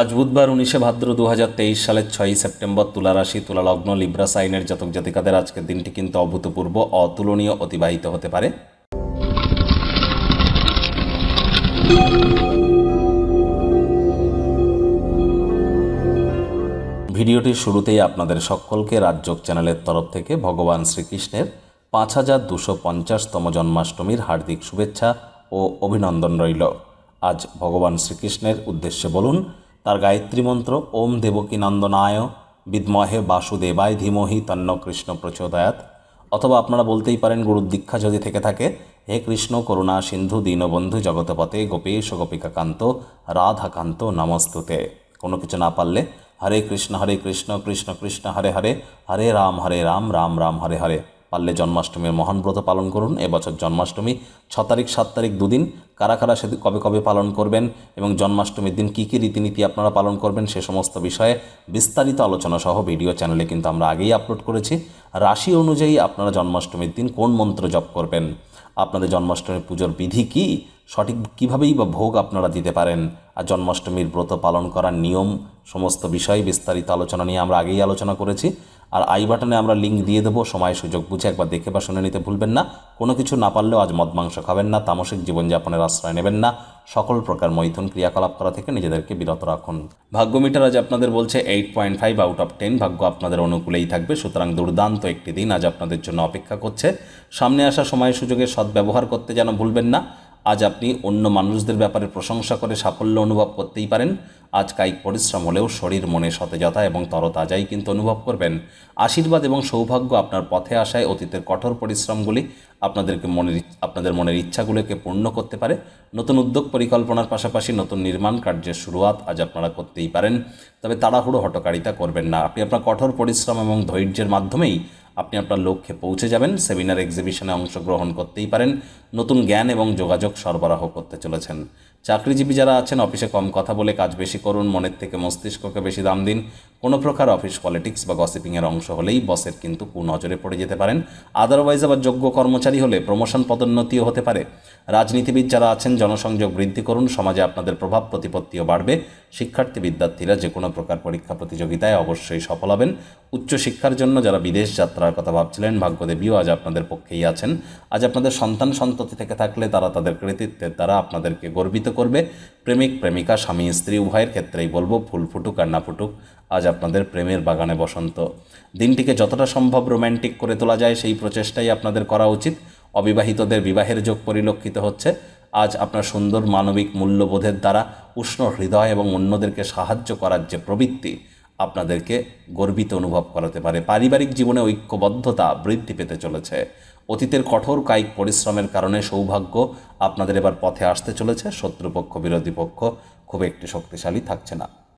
আজ বুধবার উনিশে ভাদ্র দু সালের ছয়ই সেপ্টেম্বর তুলা রাশি তুলা লগ্ন লিব্রা সাইনের জাতক জাতিকাদের আজকের দিনটি কিন্তু অভূতপূর্ব অতুলনীয় অতিবাহিত হতে পারে ভিডিওটির শুরুতেই আপনাদের সকলকে রাজযোগ চ্যানেলের তরফ থেকে ভগবান শ্রীকৃষ্ণের পাঁচ হাজার দুশো পঞ্চাশতম জন্মাষ্টমীর হার্দিক শুভেচ্ছা ও অভিনন্দন রইল আজ ভগবান শ্রীকৃষ্ণের উদ্দেশ্যে বলুন তার গায়ত্রী মন্ত্র ওম দেবকী নন্দনায় বিদ্মহে বাসুদেবায় ধীমহি তন্ন কৃষ্ণ প্রচোদয়াত অথবা আপনারা বলতেই পারেন গুরুর দীক্ষা যদি থেকে থাকে হে কৃষ্ণ করুণা সিন্ধু দীনবন্ধু জগতপতে গোপেশ গোপিকাকান্ত রাধাকান্ত নমস্তুতে কোনো কিছু না পারলে হরে কৃষ্ণ হরে কৃষ্ণ কৃষ্ণ কৃষ্ণ হরে হরে হরে রাম হরে রাম রাম রাম হরে হরে পারলে জন্মাষ্টমীর মহান ব্রত পালন করুন এবছর জন্মাষ্টমী ছ তারিখ সাত তারিখ দুদিন কারা কারা সেদিন কবে কবে পালন করবেন এবং জন্মাষ্টমীর দিন কী কী রীতিনীতি আপনারা পালন করবেন সে সমস্ত বিষয়ে বিস্তারিত আলোচনা সহ ভিডিও চ্যানেলে কিন্তু আমরা আগেই আপলোড করেছি রাশি অনুযায়ী আপনারা জন্মাষ্টমীর দিন কোন মন্ত্র জপ করবেন আপনাদের জন্মাষ্টমী পুজোর বিধি কী সঠিক কীভাবেই বা ভোগ আপনারা দিতে পারেন আর জন্মাষ্টমীর ব্রত পালন করার নিয়ম সমস্ত বিষয় বিস্তারিত আলোচনা নিয়ে আমরা আগেই আলোচনা করেছি আর আই বাটনে আমরা লিঙ্ক দিয়ে দেবো সময় সুযোগ বুঝে একবার দেখে বা শুনে নিতে ভুলবেন না কোনো কিছু না পারলেও আজ মদ মাংস খাবেন না তামসিক জীবনযাপনের আশ্রয় নেবেন না সকল প্রকার মৈথুন ক্রিয়াকলাপ করা থেকে নিজেদেরকে বিরত রাখুন ভাগ্য মিটার আজ আপনাদের বলছে eight point five out of ten ভাগ্য আপনাদের অনুকূলেই থাকবে সুতরাং দুর্দান্ত একটি দিন আজ আপনাদের জন্য অপেক্ষা করছে সামনে আসা সময় সুযোগের সদ্ব্যবহার করতে যেন ভুলবেন না আজ আপনি অন্য মানুষদের ব্যাপারে প্রশংসা করে সাফল্য অনুভব করতেই পারেন আজ কায়িক পরিশ্রম হলেও শরীর মনে সতেজতা এবং তরতাজাই কিন্তু অনুভব করবেন আশীর্বাদ এবং সৌভাগ্য আপনার পথে আসায় অতীতের কঠোর পরিশ্রমগুলি আপনাদেরকে মনের আপনাদের মনের ইচ্ছাগুলোকে পূর্ণ করতে পারে নতুন উদ্যোগ পরিকল্পনার পাশাপাশি নতুন নির্মাণ কার্যের শুরুয়াত আজ আপনারা করতেই পারেন তবে তাড়াহুড়ো হটকারিতা করবেন না আপনি আপনার কঠোর পরিশ্রম এবং ধৈর্যের মাধ্যমেই আপনি আপনার লক্ষ্যে পৌঁছে যাবেন সেমিনার এক্সিবিশনে অংশগ্রহণ করতেই পারেন নতুন জ্ঞান এবং যোগাযোগ সরবরাহ করতে চলেছেন চাকরিজীবী যারা আছেন অফিসে কম কথা বলে কাজ বেশি করুন মনের থেকে মস্তিষ্ককে বেশি দাম দিন কোনো প্রকার অফিস পলিটিক্স বা গসিপিংয়ের অংশ হলেই বসের কিন্তু কুনজরে পড়ে যেতে পারেন আদারওয়াইজ আবার যোগ্য কর্মচারী হলে প্রমোশন পদোন্নতিও হতে পারে রাজনীতিবিদ যারা আছেন জনসংযোগ বৃদ্ধি করুন সমাজে আপনাদের প্রভাব প্রতিপত্তিও বাড়বে শিক্ষার্থী বিদ্যার্থীরা যে কোনো প্রকার পরীক্ষা প্রতিযোগিতায় অবশ্যই সফল হবেন উচ্চশিক্ষার জন্য যারা বিদেশ যাত্রার কথা ভাবছিলেন ভাগ্যদেবীও আজ আপনাদের পক্ষেই আছেন আজ আপনাদের সন্তান সন্ততি থেকে থাকলে তারা তাদের কৃতিত্বের দ্বারা আপনাদেরকে গর্বিত করবে প্রেমিক প্রেমিকা স্বামী স্ত্রী উভয়ের ক্ষেত্রেই বলবো ফুল ফুটুক আর না ফুটুক আজ আপনাদের প্রেমের বাগানে বসন্ত দিনটিকে যতটা সম্ভব রোম্যান্টিক করে তোলা যায় সেই প্রচেষ্টাই আপনাদের করা উচিত অবিবাহিতদের বিবাহের যোগ পরিলক্ষিত হচ্ছে আজ আপনার সুন্দর মানবিক মূল্যবোধের দ্বারা উষ্ণ হৃদয় এবং অন্যদেরকে সাহায্য করার যে প্রবৃত্তি আপনাদেরকে গর্বিত অনুভব করাতে পারে পারিবারিক জীবনে ঐক্যবদ্ধতা বৃদ্ধি পেতে চলেছে অতীতের কঠোর কায়িক পরিশ্রমের কারণে সৌভাগ্য আপনাদের এবার পথে আসতে চলেছে শত্রুপক্ষ বিরোধী পক্ষ খুব একটি শক্তিশালী থাকছে না